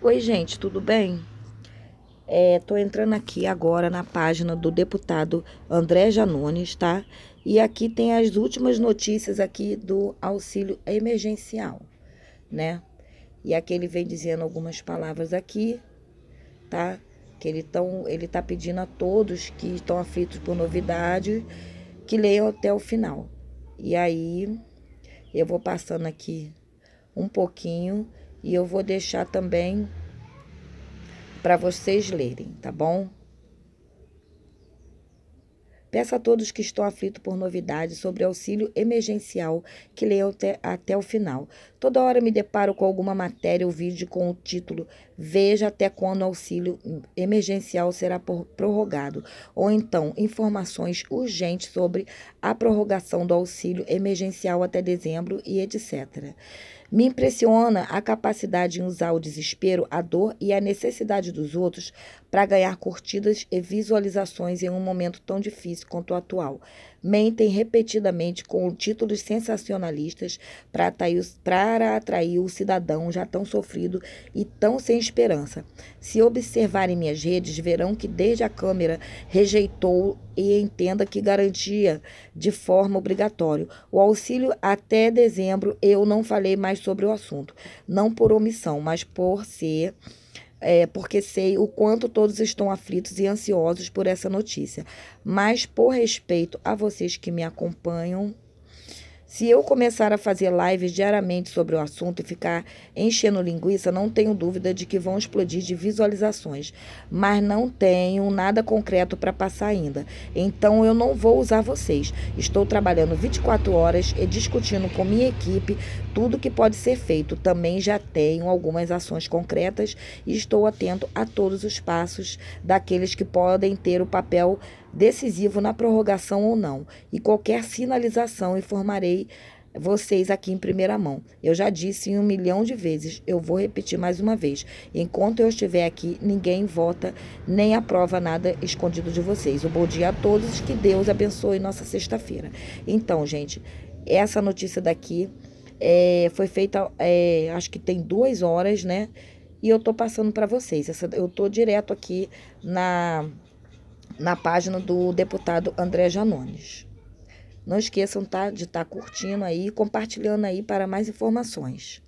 Oi, gente, tudo bem? Estou é, entrando aqui agora na página do deputado André Janones, tá? E aqui tem as últimas notícias aqui do auxílio emergencial, né? E aqui ele vem dizendo algumas palavras aqui, tá? Que ele, tão, ele tá pedindo a todos que estão aflitos por novidade que leiam até o final. E aí eu vou passando aqui um pouquinho e eu vou deixar também para vocês lerem, tá bom? Peço a todos que estão aflitos por novidades sobre auxílio emergencial que leiam até, até o final. Toda hora me deparo com alguma matéria ou vídeo com o título Veja até quando o auxílio emergencial será prorrogado, ou então informações urgentes sobre a prorrogação do auxílio emergencial até dezembro e etc. Me impressiona a capacidade em usar o desespero, a dor e a necessidade dos outros para ganhar curtidas e visualizações em um momento tão difícil quanto o atual. Mentem repetidamente com títulos sensacionalistas para atrair, atrair o cidadão já tão sofrido e tão sem esperança. Se observarem minhas redes, verão que desde a câmera rejeitou e entenda que garantia de forma obrigatória. O auxílio até dezembro eu não falei mais sobre o assunto, não por omissão, mas por ser é, porque sei o quanto todos estão aflitos e ansiosos por essa notícia, mas por respeito a vocês que me acompanham se eu começar a fazer lives diariamente sobre o assunto e ficar enchendo linguiça, não tenho dúvida de que vão explodir de visualizações, mas não tenho nada concreto para passar ainda. Então eu não vou usar vocês. Estou trabalhando 24 horas e discutindo com minha equipe tudo que pode ser feito. Também já tenho algumas ações concretas e estou atento a todos os passos daqueles que podem ter o papel decisivo na prorrogação ou não, e qualquer sinalização informarei vocês aqui em primeira mão. Eu já disse em um milhão de vezes, eu vou repetir mais uma vez. Enquanto eu estiver aqui, ninguém vota nem aprova nada escondido de vocês. Um bom dia a todos, que Deus abençoe nossa sexta-feira. Então, gente, essa notícia daqui é, foi feita, é, acho que tem duas horas, né? E eu tô passando para vocês. Essa, eu tô direto aqui na na página do deputado André Janones. Não esqueçam tá, de estar tá curtindo aí, compartilhando aí para mais informações.